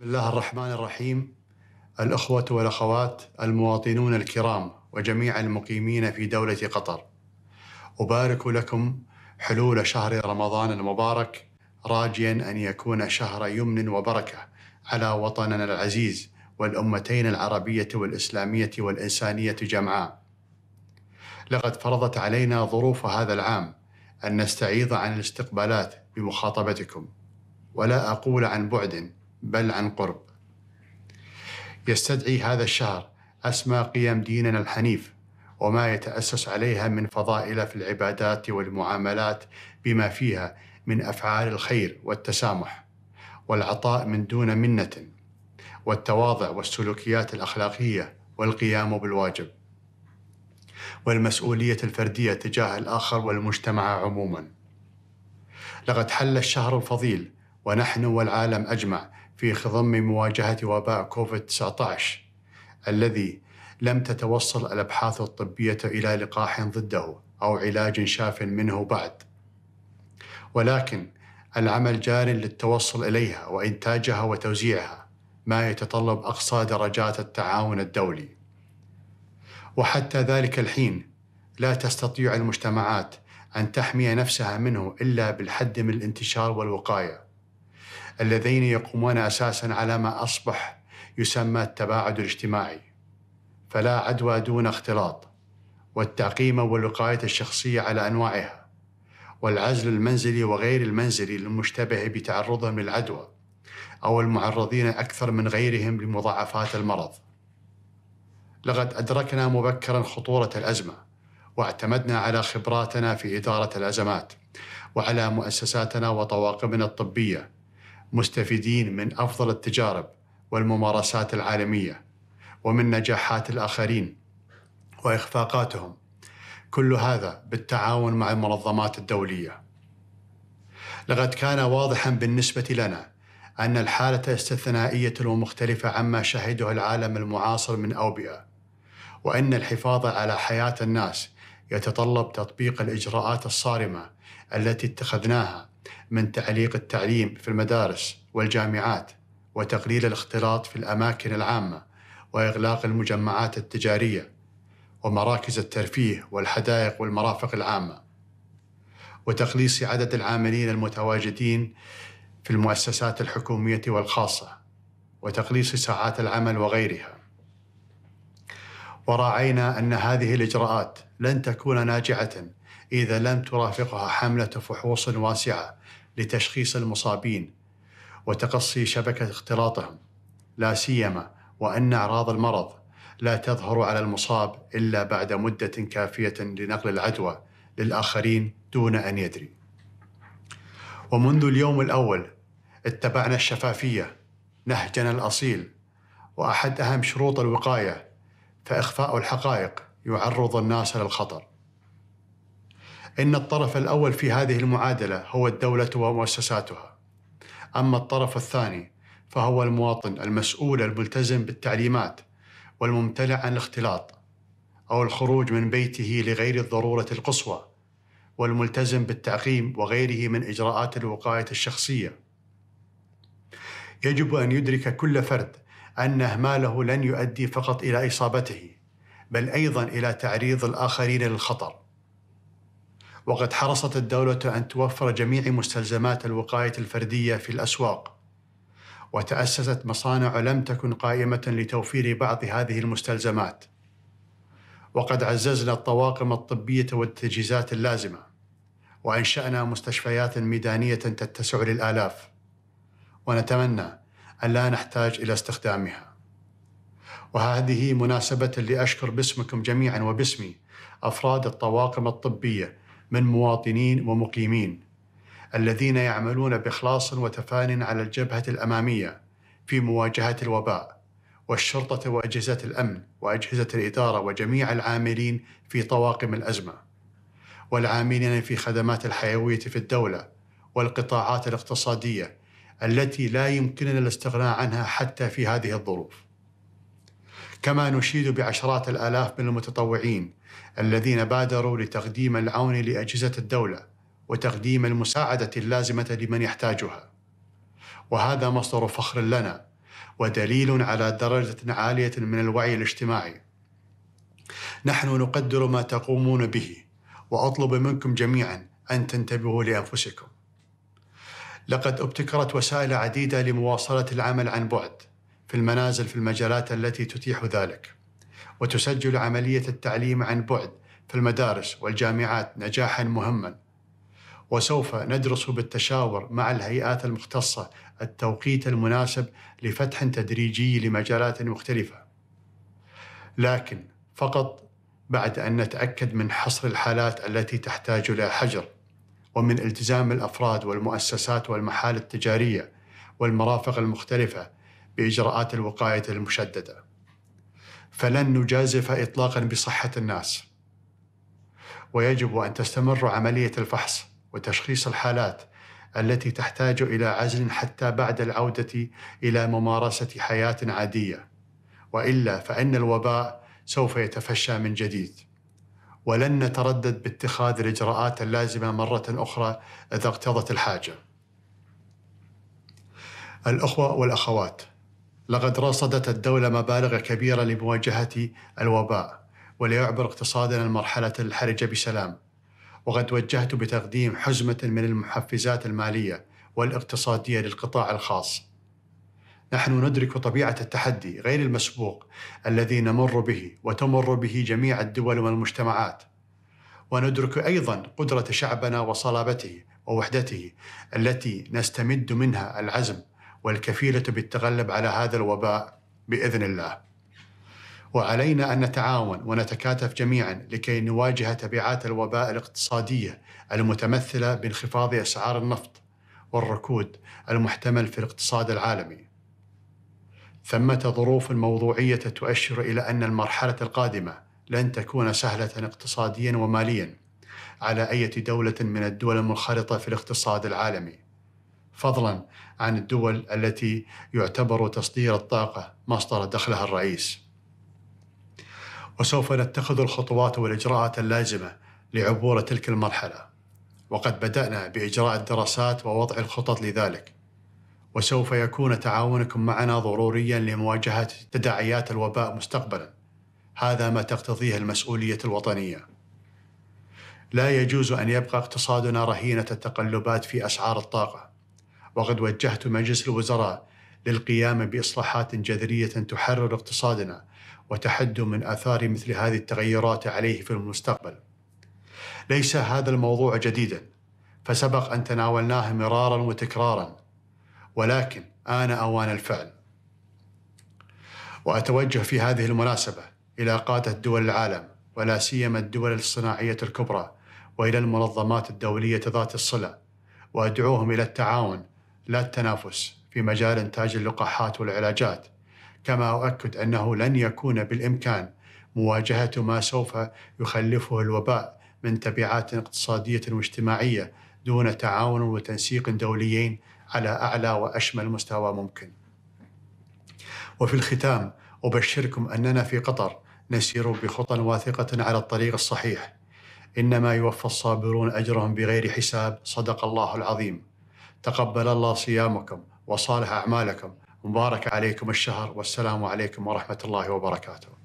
بسم الله الرحمن الرحيم الأخوة والأخوات المواطنون الكرام وجميع المقيمين في دولة قطر أبارك لكم حلول شهر رمضان المبارك راجيا أن يكون شهر يمن وبركة على وطننا العزيز والأمتين العربية والإسلامية والإنسانية جمعاء لقد فرضت علينا ظروف هذا العام أن نستعيض عن الاستقبالات بمخاطبتكم ولا أقول عن بعد بل عن قرب يستدعي هذا الشهر أسمى قيم ديننا الحنيف وما يتأسس عليها من فضائل في العبادات والمعاملات بما فيها من أفعال الخير والتسامح والعطاء من دون منة والتواضع والسلوكيات الأخلاقية والقيام بالواجب والمسؤولية الفردية تجاه الآخر والمجتمع عموما لقد حل الشهر الفضيل ونحن والعالم أجمع في خضم مواجهة وباء كوفيد-19 الذي لم تتوصل الأبحاث الطبية إلى لقاح ضده أو علاج شاف منه بعد ولكن العمل جار للتوصل إليها وإنتاجها وتوزيعها ما يتطلب أقصى درجات التعاون الدولي وحتى ذلك الحين لا تستطيع المجتمعات أن تحمي نفسها منه إلا بالحد من الانتشار والوقاية اللذين يقومون اساسا على ما اصبح يسمى التباعد الاجتماعي فلا عدوى دون اختلاط والتعقيم والوقايه الشخصيه على انواعها والعزل المنزلي وغير المنزلي للمشتبه بتعرضهم للعدوى او المعرضين اكثر من غيرهم لمضاعفات المرض. لقد ادركنا مبكرا خطوره الازمه واعتمدنا على خبراتنا في اداره الازمات وعلى مؤسساتنا وطواقمنا الطبيه مستفيدين من افضل التجارب والممارسات العالميه ومن نجاحات الاخرين واخفاقاتهم كل هذا بالتعاون مع المنظمات الدوليه لقد كان واضحا بالنسبه لنا ان الحاله استثنائيه ومختلفه عما شهده العالم المعاصر من اوبئه وان الحفاظ على حياه الناس يتطلب تطبيق الاجراءات الصارمه التي اتخذناها من تعليق التعليم في المدارس والجامعات وتقليل الاختلاط في الاماكن العامه واغلاق المجمعات التجاريه ومراكز الترفيه والحدائق والمرافق العامه وتقليص عدد العاملين المتواجدين في المؤسسات الحكوميه والخاصه وتقليص ساعات العمل وغيرها وراعينا ان هذه الاجراءات لن تكون ناجعه إذا لم ترافقها حملة فحوص واسعة لتشخيص المصابين وتقصي شبكة اختلاطهم لا سيما وأن أعراض المرض لا تظهر على المصاب إلا بعد مدة كافية لنقل العدوى للآخرين دون أن يدري ومنذ اليوم الأول اتبعنا الشفافية نهجنا الأصيل وأحد أهم شروط الوقاية فإخفاء الحقائق يعرض الناس للخطر إن الطرف الأول في هذه المعادلة هو الدولة ومؤسساتها أما الطرف الثاني فهو المواطن المسؤول الملتزم بالتعليمات والممتنع عن الاختلاط أو الخروج من بيته لغير الضرورة القصوى والملتزم بالتعقيم وغيره من إجراءات الوقاية الشخصية يجب أن يدرك كل فرد أن إهماله لن يؤدي فقط إلى إصابته بل أيضا إلى تعريض الآخرين للخطر وقد حرصت الدولة أن توفر جميع مستلزمات الوقاية الفردية في الأسواق وتأسست مصانع لم تكن قائمة لتوفير بعض هذه المستلزمات وقد عززنا الطواقم الطبية والتجهيزات اللازمة وأنشأنا مستشفيات ميدانية تتسع للآلاف ونتمنى أن لا نحتاج إلى استخدامها وهذه مناسبة لأشكر باسمكم جميعا وباسمي أفراد الطواقم الطبية من مواطنين ومقيمين الذين يعملون باخلاص وتفان على الجبهه الاماميه في مواجهه الوباء والشرطه واجهزه الامن واجهزه الاداره وجميع العاملين في طواقم الازمه والعاملين في خدمات الحيويه في الدوله والقطاعات الاقتصاديه التي لا يمكننا الاستغناء عنها حتى في هذه الظروف كما نشيد بعشرات الآلاف من المتطوعين الذين بادروا لتقديم العون لأجهزة الدولة وتقديم المساعدة اللازمة لمن يحتاجها وهذا مصدر فخر لنا ودليل على درجة عالية من الوعي الاجتماعي نحن نقدر ما تقومون به وأطلب منكم جميعا أن تنتبهوا لأنفسكم لقد ابتكرت وسائل عديدة لمواصلة العمل عن بعد في المنازل في المجالات التي تتيح ذلك وتسجل عملية التعليم عن بعد في المدارس والجامعات نجاحا مهما وسوف ندرس بالتشاور مع الهيئات المختصة التوقيت المناسب لفتح تدريجي لمجالات مختلفة لكن فقط بعد أن نتأكد من حصر الحالات التي تحتاج إلى حجر ومن التزام الأفراد والمؤسسات والمحال التجارية والمرافق المختلفة بإجراءات الوقاية المشددة فلن نجازف إطلاقا بصحة الناس ويجب أن تستمر عملية الفحص وتشخيص الحالات التي تحتاج إلى عزل حتى بعد العودة إلى ممارسة حياة عادية وإلا فإن الوباء سوف يتفشى من جديد ولن نتردد باتخاذ الإجراءات اللازمة مرة أخرى إذا اقتضت الحاجة الأخوة والأخوات لقد رصدت الدولة مبالغ كبيرة لمواجهة الوباء وليعبر اقتصادنا المرحلة الحرجة بسلام وقد وجهت بتقديم حزمة من المحفزات المالية والاقتصادية للقطاع الخاص نحن ندرك طبيعة التحدي غير المسبوق الذي نمر به وتمر به جميع الدول والمجتمعات وندرك أيضا قدرة شعبنا وصلابته ووحدته التي نستمد منها العزم والكفيله بالتغلب على هذا الوباء باذن الله. وعلينا ان نتعاون ونتكاتف جميعا لكي نواجه تبعات الوباء الاقتصاديه المتمثله بانخفاض اسعار النفط والركود المحتمل في الاقتصاد العالمي. ثمة ظروف موضوعية تؤشر إلى أن المرحلة القادمة لن تكون سهلة اقتصاديا وماليا على أي دولة من الدول المنخرطة في الاقتصاد العالمي. فضلا عن الدول التي يعتبر تصدير الطاقة مصدر دخلها الرئيس. وسوف نتخذ الخطوات والإجراءات اللازمة لعبور تلك المرحلة. وقد بدأنا بإجراء الدراسات ووضع الخطط لذلك. وسوف يكون تعاونكم معنا ضروريا لمواجهة تداعيات الوباء مستقبلا. هذا ما تقتضيه المسؤولية الوطنية. لا يجوز أن يبقى اقتصادنا رهينة التقلبات في أسعار الطاقة. وقد وجهت مجلس الوزراء للقيام باصلاحات جذريه تحرر اقتصادنا وتحد من اثار مثل هذه التغيرات عليه في المستقبل. ليس هذا الموضوع جديدا فسبق ان تناولناه مرارا وتكرارا ولكن آن أوان الفعل. وأتوجه في هذه المناسبة إلى قادة دول العالم ولا سيما الدول الصناعية الكبرى وإلى المنظمات الدولية ذات الصلة وأدعوهم إلى التعاون لا التنافس في مجال إنتاج اللقاحات والعلاجات كما أؤكد أنه لن يكون بالإمكان مواجهة ما سوف يخلفه الوباء من تبعات اقتصادية واجتماعية دون تعاون وتنسيق دوليين على أعلى وأشمل مستوى ممكن وفي الختام أبشركم أننا في قطر نسير بخطى واثقة على الطريق الصحيح إنما يوفى الصابرون أجرهم بغير حساب صدق الله العظيم تقبل الله صيامكم وصالح أعمالكم مبارك عليكم الشهر والسلام عليكم ورحمة الله وبركاته